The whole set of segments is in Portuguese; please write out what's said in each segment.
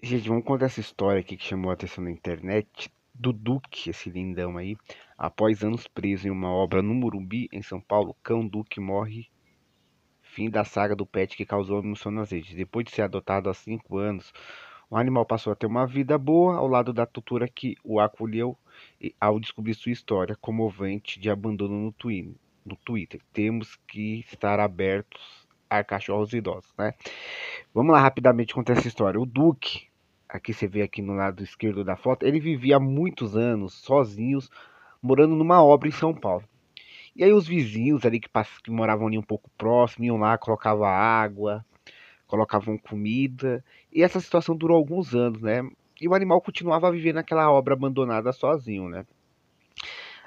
Gente, vamos contar essa história aqui que chamou a atenção na internet do Duque, esse lindão aí. Após anos preso em uma obra no Murumbi, em São Paulo, cão Duque morre. Fim da saga do pet que causou emoção nas redes. Depois de ser adotado há 5 anos, o animal passou a ter uma vida boa ao lado da tutora que o acolheu ao descobrir sua história comovente de abandono no, no Twitter. Temos que estar abertos a cachorros idosos, né? Vamos lá rapidamente contar essa história. O Duque, aqui você vê aqui no lado esquerdo da foto, ele vivia muitos anos sozinhos, morando numa obra em São Paulo. E aí os vizinhos ali que, pass... que moravam ali um pouco próximo, iam lá, colocavam água, colocavam comida. E essa situação durou alguns anos, né? E o animal continuava vivendo naquela obra abandonada sozinho, né?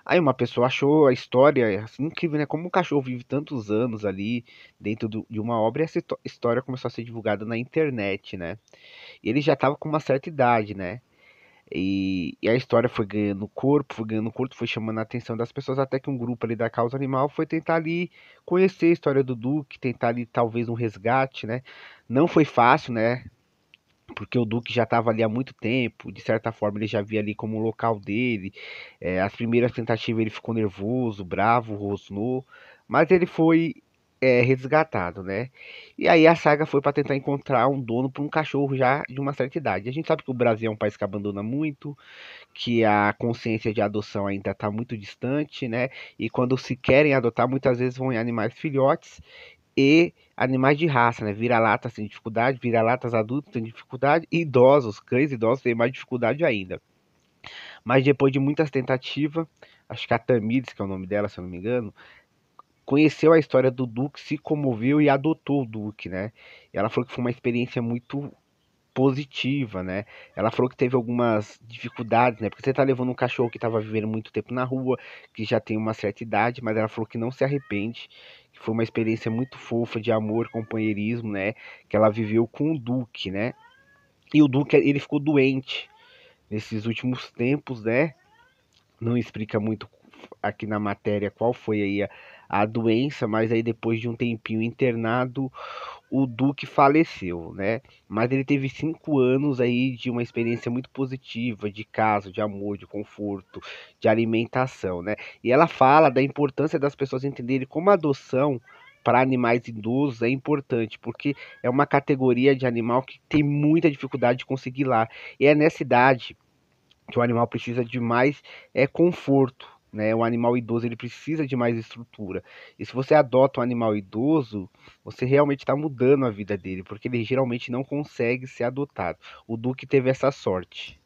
Aí uma pessoa achou a história é assim, incrível, né? Como um cachorro vive tantos anos ali dentro do, de uma obra e essa história começou a ser divulgada na internet, né? E ele já estava com uma certa idade, né? E, e, a história foi ganhando corpo, foi ganhando corpo, foi chamando a atenção das pessoas, até que um grupo ali da causa animal foi tentar ali conhecer a história do Duque, tentar ali talvez um resgate, né? Não foi fácil, né? porque o Duque já estava ali há muito tempo, de certa forma ele já via ali como o local dele. É, as primeiras tentativas ele ficou nervoso, bravo, rosnou, mas ele foi é, resgatado, né? E aí a saga foi para tentar encontrar um dono para um cachorro já de uma certa idade. A gente sabe que o Brasil é um país que abandona muito, que a consciência de adoção ainda está muito distante, né? E quando se querem adotar, muitas vezes vão em animais filhotes e animais de raça, né? Vira-latas tem dificuldade, vira-latas adultos tem dificuldade, e idosos, cães idosos têm mais dificuldade ainda. Mas depois de muitas tentativas, acho que a Tamides, que é o nome dela, se eu não me engano, conheceu a história do Duque, se comoveu e adotou o Duque, né? E ela falou que foi uma experiência muito positiva, né? Ela falou que teve algumas dificuldades, né? Porque você tá levando um cachorro que tava vivendo muito tempo na rua, que já tem uma certa idade, mas ela falou que não se arrepende, que foi uma experiência muito fofa de amor, companheirismo, né? Que ela viveu com o Duque, né? E o Duque, ele ficou doente nesses últimos tempos, né? Não explica muito aqui na matéria qual foi aí a, a doença, mas aí depois de um tempinho internado, o Duque faleceu, né? Mas ele teve cinco anos aí de uma experiência muito positiva, de caso, de amor, de conforto, de alimentação, né? E ela fala da importância das pessoas entenderem como a adoção para animais idosos é importante, porque é uma categoria de animal que tem muita dificuldade de conseguir lá. E é nessa idade que o animal precisa de mais é conforto, né? O animal idoso ele precisa de mais estrutura. E se você adota um animal idoso, você realmente está mudando a vida dele, porque ele geralmente não consegue ser adotado. O Duque teve essa sorte.